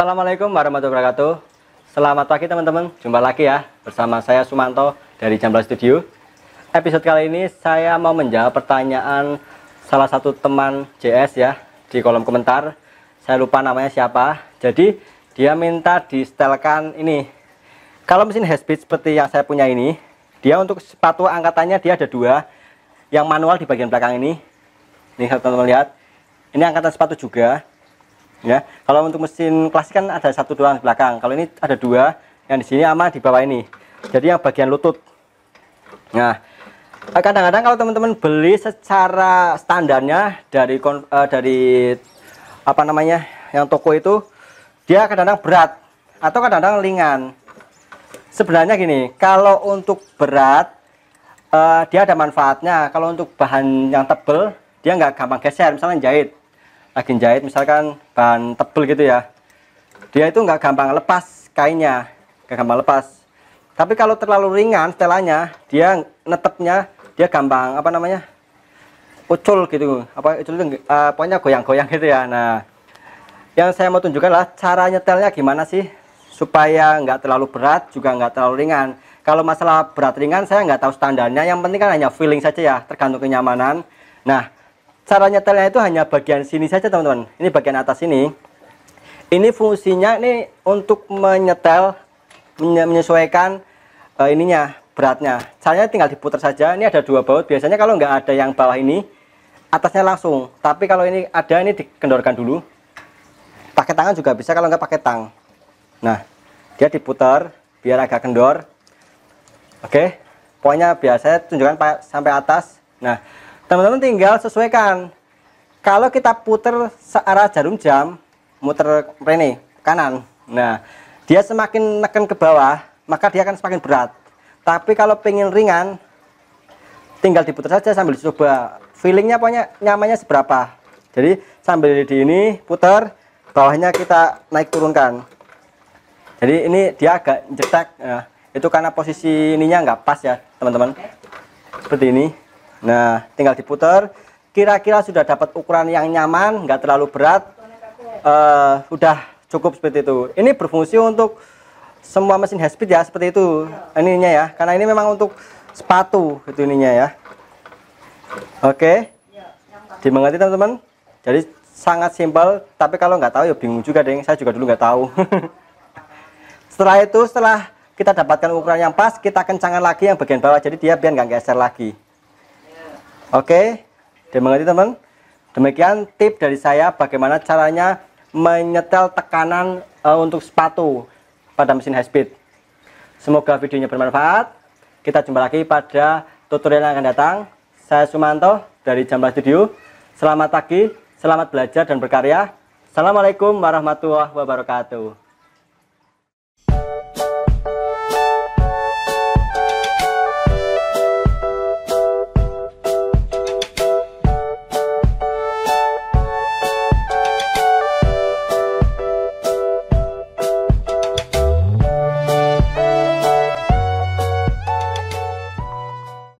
Assalamualaikum warahmatullahi wabarakatuh. Selamat pagi teman-teman. Jumpa lagi ya bersama saya Sumanto dari Jamblas Studio. Episode kali ini saya mau menjawab pertanyaan salah satu teman JS ya di kolom komentar. Saya lupa namanya siapa. Jadi dia minta di setelkan ini. Kalau mesin headspeed seperti yang saya punya ini, dia untuk sepatu angkatannya dia ada dua. Yang manual di bagian belakang ini. Nih teman-teman lihat. Ini angkatan sepatu juga ya kalau untuk mesin klasik kan ada satu doang di belakang kalau ini ada dua yang di sini sama di bawah ini jadi yang bagian lutut nah kadang-kadang kalau teman-teman beli secara standarnya dari uh, dari apa namanya yang toko itu dia kadang-kadang berat atau kadang-kadang ringan sebenarnya gini kalau untuk berat uh, dia ada manfaatnya kalau untuk bahan yang tebel dia nggak gampang geser misalnya jahit lagi jahit misalkan bahan tebel gitu ya dia itu nggak gampang lepas kainnya nggak gampang lepas tapi kalau terlalu ringan setelannya dia netepnya dia gampang apa namanya ucul gitu apa ucul itu uh, pokoknya goyang-goyang gitu ya nah yang saya mau tunjukkan lah cara nyetelnya gimana sih supaya nggak terlalu berat juga nggak terlalu ringan kalau masalah berat ringan saya nggak tahu standarnya yang penting kan hanya feeling saja ya tergantung kenyamanan nah cara nyetelnya itu hanya bagian sini saja teman-teman ini bagian atas ini ini fungsinya ini untuk menyetel menyesuaikan uh, ininya beratnya caranya tinggal diputar saja ini ada dua baut biasanya kalau nggak ada yang bawah ini atasnya langsung tapi kalau ini ada ini dikendorkan dulu pakai tangan juga bisa kalau nggak pakai tang nah dia diputar biar agak kendor oke okay. pokoknya biasanya tunjukkan sampai atas nah teman-teman tinggal sesuaikan kalau kita putar searah jarum jam muter rene kanan nah dia semakin neken ke bawah maka dia akan semakin berat tapi kalau pengen ringan tinggal diputar saja sambil dicoba feelingnya pokoknya nyamannya seberapa jadi sambil di ini putar bawahnya kita naik turunkan jadi ini dia agak jetek nah, itu karena posisi ininya nggak pas ya teman-teman seperti ini Nah, tinggal diputar. Kira-kira sudah dapat ukuran yang nyaman, nggak terlalu berat. Uh, udah cukup seperti itu. Ini berfungsi untuk semua mesin high speed ya, seperti itu ininya ya. Karena ini memang untuk sepatu gitu ininya ya. Oke. Dimengerti teman-teman? Jadi sangat simpel, tapi kalau nggak tahu ya bingung juga deh. Saya juga dulu nggak tahu. setelah itu, setelah kita dapatkan ukuran yang pas, kita kencangkan lagi yang bagian bawah. Jadi dia biar nggak geser lagi. Oke, terima kasih teman. Demikian tip dari saya bagaimana caranya menyetel tekanan uh, untuk sepatu pada mesin high speed. Semoga videonya bermanfaat. Kita jumpa lagi pada tutorial yang akan datang. Saya Sumanto dari Jambla Studio. Selamat pagi, selamat belajar dan berkarya. Assalamualaikum warahmatullahi wabarakatuh.